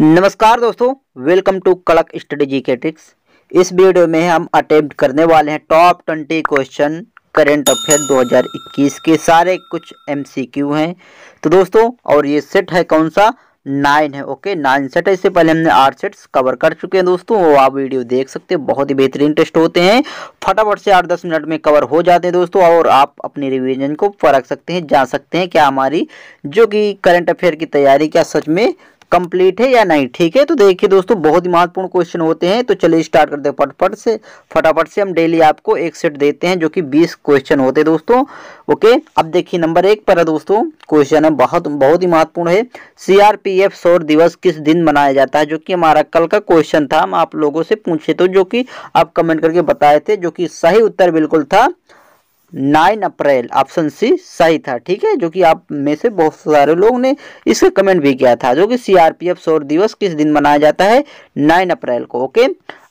नमस्कार दोस्तों welcome to Kadak study G K tricks इस वीडियो में हम अटेम्प्ट करने वाले हैं top twenty question current affair 2021 के सारे कुछ एमसीक्यू हैं तो दोस्तों और ये सेट है कौन सा नाइन है ओके नाइन सेट है इससे पहले हमने आठ सेट्स कवर कर चुके हैं दोस्तों वो आप वीडियो देख सकते हैं बहुत ही बेहतरीन टेस्ट होते हैं फटाफट से आठ दस मिनट में कवर हो जाते हैं दोस्तों और आप अपने रिविजन को परख सकते हैं जा सकते हैं क्या हमारी जो कि करंट अफेयर की तैयारी क्या सच में कंप्लीट है या नहीं ठीक है तो देखिए दोस्तों बहुत ही महत्वपूर्ण क्वेश्चन होते हैं तो चलिए स्टार्ट करते हैं फटाफट से फटाफट से हम डेली आपको एक सेट देते हैं जो कि बीस क्वेश्चन होते हैं दोस्तों ओके अब देखिए नंबर एक पर है दोस्तों क्वेश्चन है बहुत बहुत ही महत्वपूर्ण है सीआरपीएफ सौर दिवस किस दिन मनाया जाता है जो कि हमारा कल का क्वेश्चन था हम आप लोगों से पूछे तो जो कि आप कमेंट करके बताए थे जो कि सही उत्तर बिल्कुल था नाइन अप्रैल ऑप्शन सी सही था ठीक है जो कि आप में से बहुत सारे लोग ने इसका कमेंट भी किया था जो कि सीआरपीएफ सौर दिवस किस दिन मनाया जाता है नाइन अप्रैल को ओके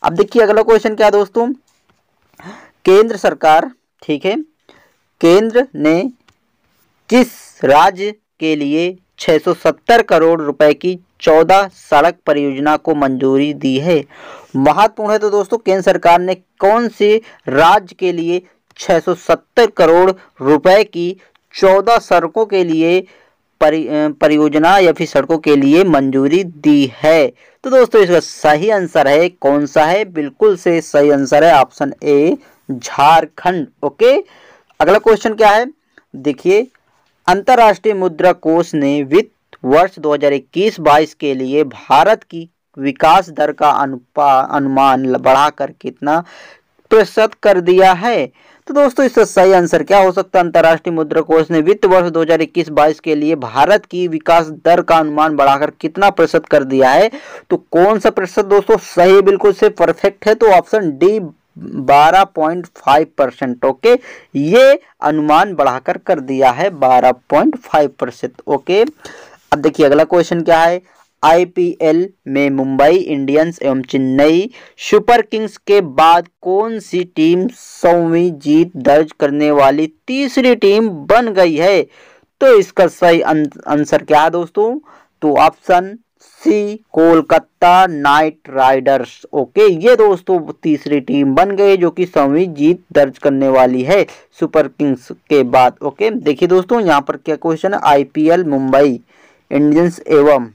अब देखिए अगला क्वेश्चन क्या दोस्तों केंद्र सरकार ठीक है केंद्र ने किस राज्य के लिए 670 करोड़ रुपए की 14 सड़क परियोजना को मंजूरी दी है महत्वपूर्ण है तो दोस्तों केंद्र सरकार ने कौन से राज्य के लिए 670 करोड़ रुपए की 14 सड़कों के लिए परियोजना या फिर सड़कों के लिए मंजूरी दी है तो दोस्तों इसका सही आंसर है कौन सा है बिल्कुल से सही आंसर है ऑप्शन ए झारखंड ओके अगला क्वेश्चन क्या है देखिए अंतर्राष्ट्रीय मुद्रा कोष ने वित्त वर्ष 2021-22 के लिए भारत की विकास दर का अनुपा अनुमान बढ़ाकर कितना प्रतिशत कर दिया है तो दोस्तों इसका सही आंसर क्या हो सकता है अंतर्राष्ट्रीय मुद्रा कोष ने वित्त वर्ष 2021-22 के लिए भारत की विकास दर का अनुमान बढ़ाकर कितना प्रतिशत कर दिया है तो कौन सा प्रतिशत दोस्तों सही बिल्कुल से परफेक्ट है तो ऑप्शन डी 12.5 परसेंट ओके ये अनुमान बढ़ाकर कर दिया है 12.5 परसेंट ओके अब देखिए अगला क्वेश्चन क्या है आईपीएल में मुंबई इंडियंस एवं चेन्नई सुपर किंग्स के बाद कौन सी टीम सौवीं जीत दर्ज करने वाली तीसरी टीम बन गई है तो इसका सही अं-, आंसर क्या है दोस्तों तो option C Kolkata knight riders okay ये दोस्तों तीसरी टीम बन गई जो कि सौवीं जीत दर्ज करने वाली है सुपर किंग्स के बाद ओके देखिए दोस्तों यहाँ पर क्या क्वेश्चन है आईपीएल मुंबई इंडियंस एवं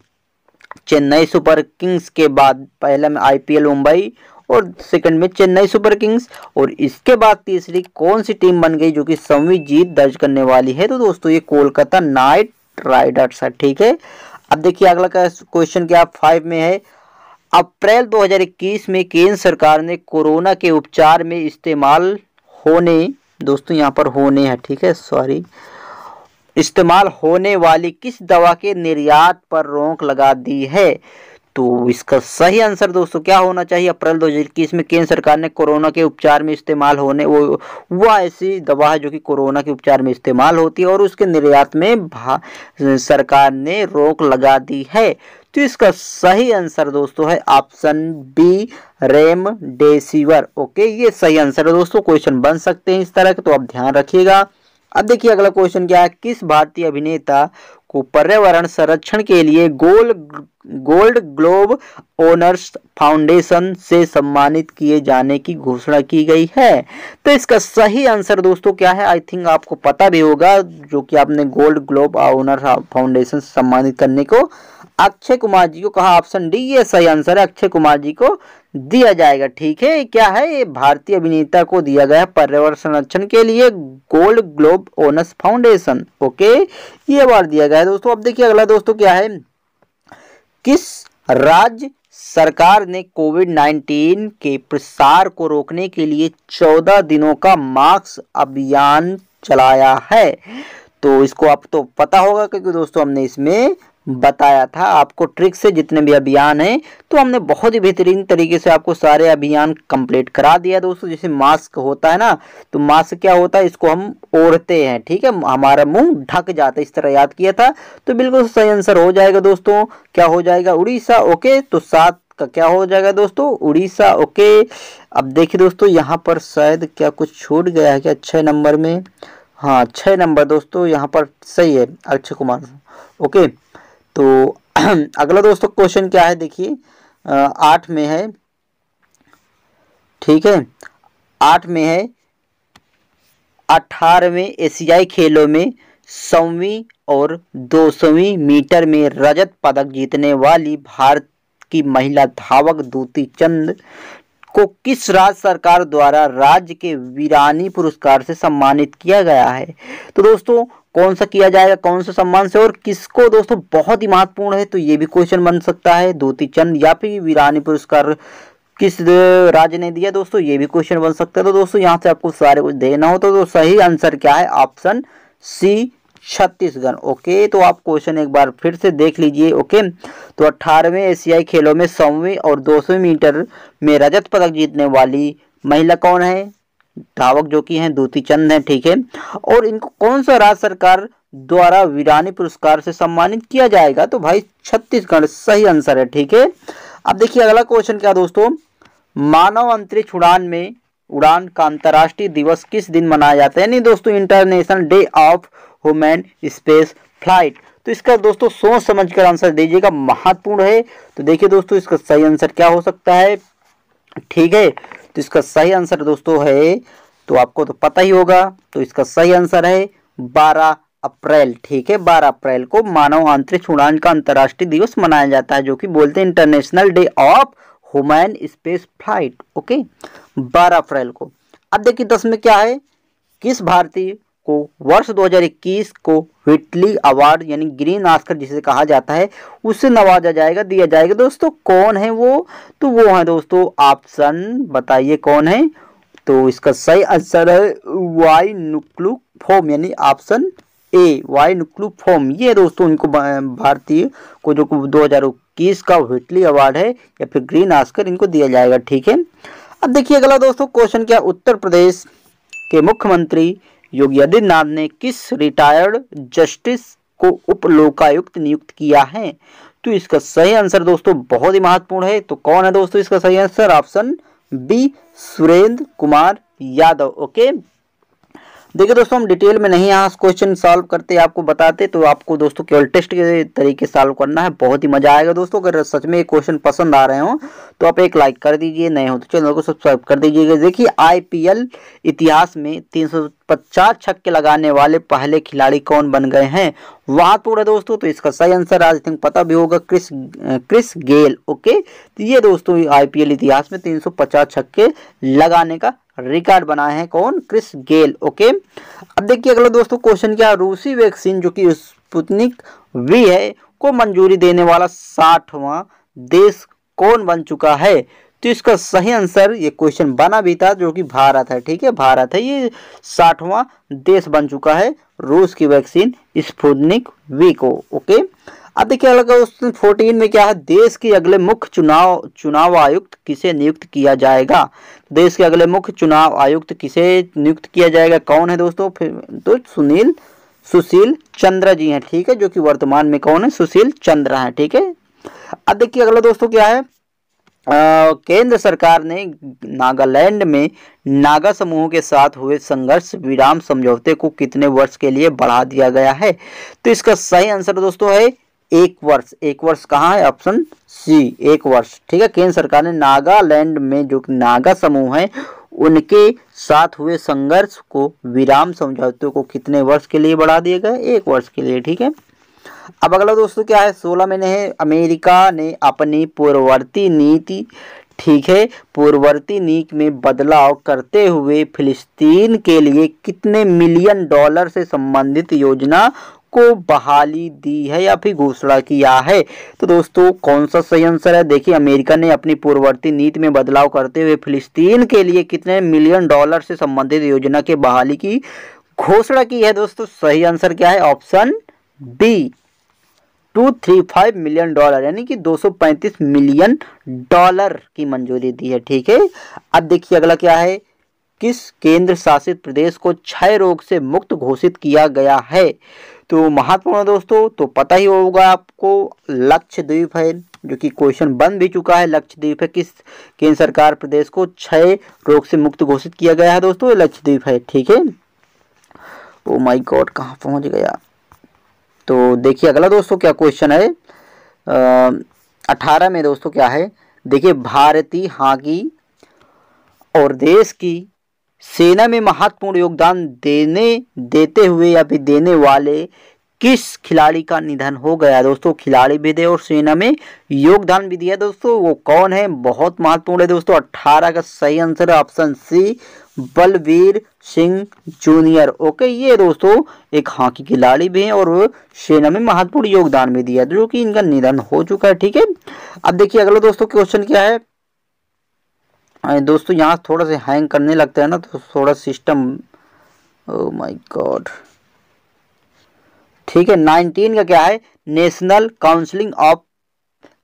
चेन्नई सुपर किंग्स के बाद पहले में आईपीएल मुंबई और सेकंड में चेन्नई सुपर किंग्स और इसके बाद तीसरी कौन सी टीम बन गई जो कि सौवीं जीत दर्ज करने वाली है तो दोस्तों ये कोलकाता नाइट राइडर्स है ठीक है अब देखिए अगला क्वेश्चन क्या फाइव में है अप्रैल 2021 में केंद्र सरकार ने कोरोना के उपचार में इस्तेमाल होने दोस्तों यहाँ पर होने हैं ठीक है सॉरी इस्तेमाल होने वाली किस दवा के निर्यात पर रोक लगा दी है तो इसका सही आंसर दोस्तों क्या होना चाहिए अप्रैल दो हज़ार इक्कीस में केंद्र सरकार ने कोरोना के उपचार में इस्तेमाल होने वो वह ऐसी दवा है जो कि कोरोना के उपचार में इस्तेमाल होती है और उसके निर्यात में सरकार ने रोक लगा दी है तो इसका सही आंसर दोस्तों है option B remdesivir okay ये सही आंसर है दोस्तों क्वेश्चन बन सकते हैं इस तरह के तो आप ध्यान रखिएगा अब देखिए अगला क्वेश्चन क्या है किस भारतीय अभिनेता को पर्यावरण संरक्षण के लिए gold gold globe honours foundation से सम्मानित किए जाने की घोषणा की गई है तो इसका सही आंसर दोस्तों क्या है आई थिंक आपको पता भी होगा जो कि आपने गोल्ड ग्लोब ओनर फाउंडेशन सम्मानित करने को अक्षय कुमार जी को कहा ऑप्शन डी ये सही आंसर है अक्षय कुमार जी को दिया जाएगा ठीक है क्या है ये भारतीय अभिनेता को दिया गया है पर्यावरण संरक्षण के लिए gold globe honours foundation okay ये बार दिया गया है दोस्तों अब देखिए अगला दोस्तों क्या है किस राज्य सरकार ने कोविड 19 के प्रसार को रोकने के लिए 14 दिनों का मास्क अभियान चलाया है तो इसको आप तो पता होगा क्योंकि दोस्तों हमने इसमें बताया था आपको ट्रिक से जितने भी अभियान हैं तो हमने बहुत ही बेहतरीन तरीके से आपको सारे अभियान कंप्लीट करा दिया दोस्तों जैसे मास्क होता है ना तो मास्क क्या होता है इसको हम ओढ़ते हैं ठीक है हमारा मुंह ढक जाता है इस तरह याद किया था तो बिल्कुल सही आंसर हो जाएगा दोस्तों क्या हो जाएगा उड़ीसा ओके तो सात का क्या हो जाएगा दोस्तों उड़ीसा ओके अब देखिए दोस्तों यहाँ पर शायद क्या कुछ छूट गया है क्या छः नंबर में हाँ छः नंबर दोस्तों यहाँ पर सही है अक्षय कुमार ओके तो अगला दोस्तों क्वेश्चन क्या है देखिए आठ में है ठीक है आठ में है अठारहवें एशियाई खेलों में सौवीं और दो सौवीं मीटर में रजत पदक जीतने वाली भारत की महिला धावक दूती चंद को किस राज्य सरकार द्वारा राज्य के वीरानी पुरस्कार से सम्मानित किया गया है तो दोस्तों कौन सा किया जाएगा कौन सा सम्मान से और किसको दोस्तों बहुत ही महत्वपूर्ण है तो ये भी क्वेश्चन बन सकता है धोती चंद या फिर वीरानी पुरस्कार किस राज्य ने दिया दोस्तों ये भी क्वेश्चन बन सकता है तो दोस्तों यहाँ से आपको सारे कुछ देना हो तो सही आंसर क्या है ऑप्शन सी छत्तीसगढ़ ओके तो आप क्वेश्चन एक बार फिर से देख लीजिए ओके तो अट्ठारहवें एशियाई खेलों में सौवें और दो मीटर में रजत पदक जीतने वाली महिला कौन है धावक जो कि हैं दूती चंद हैं ठीक है और इनको कौन सा राज्य सरकार द्वारा वीरानी पुरस्कार से सम्मानित किया जाएगा तो भाई छत्तीसगढ़ सही आंसर है ठीक है अब देखिए अगला क्वेश्चन क्या दोस्तों मानव अंतरिक्ष उड़ान में उड़ान का अंतर्राष्ट्रीय दिवस किस दिन मनाया जाता है यानी दोस्तों international day of human space flight तो इसका दोस्तों सोच समझ कर आंसर दीजिएगा महत्वपूर्ण है तो देखिए दोस्तों इसका सही आंसर क्या हो सकता है ठीक है तो इसका सही आंसर दोस्तों है तो आपको तो पता ही होगा तो इसका सही आंसर है बारह अप्रैल ठीक है बारह अप्रैल को मानव आंतरिक उड़ान का अंतर्राष्ट्रीय दिवस मनाया जाता है जो कि बोलते हैं international day of human space flight okay बारह अप्रैल को अब देखिए दस में क्या है किस भारतीय को वर्ष 2021 को विटली अवार्ड यानी ग्रीन आस्कर जिसे कहा जाता है उससे नवाजा जाएगा दिया जाएगा दोस्तों कौन है वो तो वो है दोस्तों ऑप्शन बताइए कौन है तो इसका सही आंसर है वाई नुक्लू फॉर्म यानी ऑप्शन ए वाई नुक्लू फॉर्म ये दोस्तों उनको भारतीय को जो दो का विटली अवार्ड है या फिर ग्रीन आस्कर इनको दिया जाएगा ठीक है अब देखिए अगला दोस्तों क्वेश्चन क्या उत्तर प्रदेश के मुख्यमंत्री योगी आदित्यनाथ ने किस रिटायर्ड जस्टिस को उपलोकायुक्त नियुक्त किया है तो इसका सही आंसर दोस्तों बहुत ही महत्वपूर्ण है तो कौन है दोस्तों इसका सही answer option B Surendra Kumar Yadav okay देखिए दोस्तों हम डिटेल में नहीं यहाँ क्वेश्चन सॉल्व करते आपको बताते तो आपको दोस्तों केवल टेस्ट के तरीके सॉल्व करना है बहुत ही मजा आएगा दोस्तों अगर सच में क्वेश्चन पसंद आ रहे हो तो आप एक लाइक कर दीजिए नए हो तो चैनल को सब्सक्राइब कर दीजिएगा देखिए आईपीएल इतिहास में 350 छक्के लगाने वाले पहले खिलाड़ी कौन बन गए हैं वहाँ तोड़ा दोस्तों तो इसका सही आंसर आज थिंक पता भी होगा क्रिस क्रिस गेल ओके तो ये दोस्तों आईपीएल इतिहास में 350 छक्के लगाने का रिकॉर्ड बनाए हैं कौन क्रिस गेल ओके अब देखिए अगला दोस्तों क्वेश्चन क्या रूसी वैक्सीन जो कि स्पुतनिक वी है को मंजूरी देने वाला साठवां देश कौन बन चुका है तो इसका सही आंसर ये क्वेश्चन बना भी था जो कि भारत है ठीक है भारत है ये साठवां देश बन चुका है रूस की वैक्सीन स्पुतनिक वी को ओके अब देखिए अगला क्वेश्चन फोर्टीन में क्या है देश के अगले मुख्य चुनाव चुनाव आयुक्त किसे नियुक्त किया जाएगा देश के अगले मुख्य चुनाव आयुक्त किसे नियुक्त किया जाएगा कौन है दोस्तों फिर तो सुनील सुशील चंद्र जी हैं ठीक है जो कि वर्तमान में कौन है सुशील चंद्र हैं ठीक है अब देखिए अगला दोस्तों क्या है केंद्र सरकार ने नागालैंड में नागा समूह के साथ हुए संघर्ष विराम समझौते को कितने वर्ष के लिए बढ़ा दिया गया है तो इसका सही आंसर दोस्तों है एक वर्ष एक वर्ष कहाँ है ऑप्शन सी एक वर्ष ठीक है केंद्र सरकार ने नागालैंड में जो नागा समूह है उनके साथ हुए संघर्ष को विराम समझौते को कितने वर्ष के लिए बढ़ा दिया गया एक वर्ष के लिए ठीक है अब अगला दोस्तों क्या है सोलह महीने है अमेरिका ने अपनी पूर्ववर्ती नीति ठीक है पूर्ववर्ती नीति में बदलाव करते हुए फिलिस्तीन के लिए कितने मिलियन डॉलर से संबंधित योजना को बहाली दी है या फिर घोषणा किया है तो दोस्तों कौन सा सही आंसर है देखिए अमेरिका ने अपनी पूर्ववर्ती नीति में बदलाव करते हुए फिलिस्तीन के लिए कितने मिलियन डॉलर से संबंधित योजना के बहाली की घोषणा की है दोस्तों सही आंसर क्या है option B two three five million dollar यानी कि 235 मिलियन डॉलर की मंजूरी दी है ठीक है अब देखिए अगला क्या है किस केंद्र शासित प्रदेश को क्षय रोग से मुक्त घोषित किया गया है तो महत्वपूर्ण दोस्तों तो पता ही होगा आपको लक्षद्वीप है जो कि क्वेश्चन बन भी चुका है लक्षद्वीप है किस केंद्र सरकार प्रदेश को छह रोग से मुक्त घोषित किया गया है दोस्तों लक्षद्वीप है ठीक है ओ माय गॉड कहाँ पहुंच गया तो देखिए अगला दोस्तों क्या क्वेश्चन है अठारह में दोस्तों क्या है देखिए भारतीय हॉकी और देश की सेना में महत्वपूर्ण योगदान देने देते हुए या फिर देने वाले किस खिलाड़ी का निधन हो गया दोस्तों खिलाड़ी भी दे और सेना में योगदान भी दिया दोस्तों वो कौन है बहुत महत्वपूर्ण है दोस्तों अट्ठारह का सही आंसर है option C Balbir Singh junior okay ये दोस्तों एक हॉकी खिलाड़ी भी हैं और सेना में महत्वपूर्ण योगदान भी दिया जो कि इनका निधन हो चुका है ठीक है अब देखिए अगला दोस्तों क्वेश्चन क्या है दोस्तों यहाँ थोड़ा सा हैंग करने लगता है ना तो थोड़ा सिस्टम ओ माय गॉड ठीक है नाइनटीन का क्या है national council of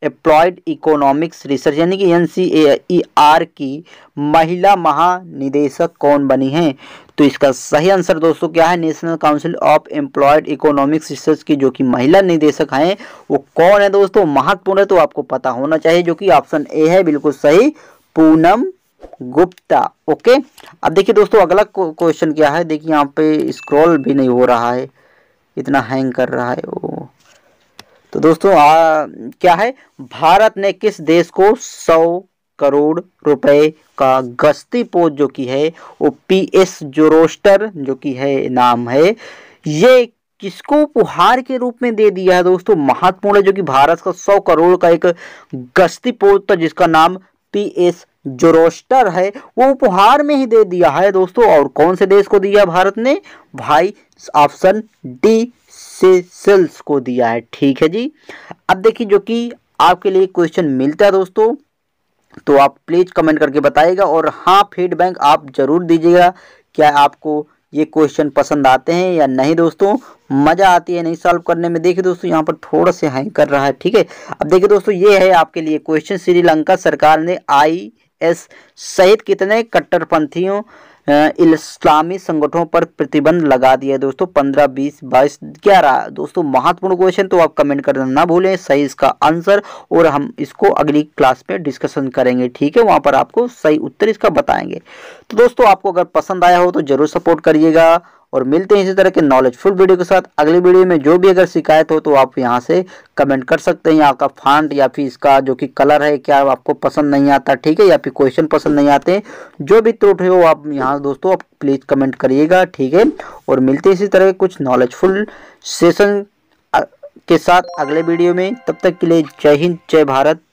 employed economics research यानी कि एन सी ए आर की महिला महानिदेशक कौन बनी है तो इसका सही आंसर दोस्तों क्या है national council of employed economics research की जो कि महिला निदेशक हैं वो कौन है दोस्तों महत्वपूर्ण है तो आपको पता होना चाहिए जो कि ऑप्शन ए है बिल्कुल सही पूनम गुप्ता ओके अब देखिए दोस्तों अगला क्वेश्चन क्या है देखिए यहाँ पे स्क्रॉल भी नहीं हो रहा है इतना हैंग कर रहा है ओ तो दोस्तों आ, क्या है भारत ने किस देश को सौ करोड़ रुपए का गश्ती पोत जो की है वो पी एस जोरोस्टर जो की है नाम है ये किसको उपहार के रूप में दे दिया है दोस्तों महत्वपूर्ण है जो कि भारत का सौ करोड़ का एक गश्ती पोत था जिसका नाम पी एस जोरोस्टर है वो उपहार में ही दे दिया है दोस्तों और कौन से देश को दिया भारत ने भाई ऑप्शन डी से सेल्स को दिया है ठीक है जी अब देखिए जो कि आपके लिए क्वेश्चन मिलता है दोस्तों तो आप प्लीज़ कमेंट करके बताइएगा और हाँ फीडबैक आप ज़रूर दीजिएगा क्या आपको ये क्वेश्चन पसंद आते हैं या नहीं दोस्तों मज़ा आती है नहीं सॉल्व करने में देखिए दोस्तों यहाँ पर थोड़ा से हैंग कर रहा है ठीक है अब देखिए दोस्तों ये है आपके लिए क्वेश्चन श्रीलंका सरकार ने आई एस सहित कितने कट्टरपंथियों इस्लामी संगठनों पर प्रतिबंध लगा दिया दोस्तों पंद्रह बीस बाईस ग्यारह दोस्तों महत्वपूर्ण क्वेश्चन तो आप कमेंट करना ना भूलें सही इसका आंसर और हम इसको अगली क्लास में डिस्कशन करेंगे ठीक है वहाँ पर आपको सही उत्तर इसका बताएंगे तो दोस्तों आपको अगर पसंद आया हो तो जरूर सपोर्ट करिएगा और मिलते हैं इसी तरह के नॉलेजफुल वीडियो के साथ अगली वीडियो में जो भी अगर शिकायत हो तो आप यहाँ से कमेंट कर सकते हैं आपका फांट या फिर इसका जो कि कलर है क्या आपको पसंद नहीं आता ठीक है या फिर क्वेश्चन पसंद नहीं आते जो भी त्रुट हो आप यहाँ दोस्तों आप प्लीज़ कमेंट करिएगा ठीक है और मिलते हैं इसी तरह के कुछ नॉलेजफुल सेशन के साथ अगले वीडियो में तब तक के लिए जय हिंद जय भारत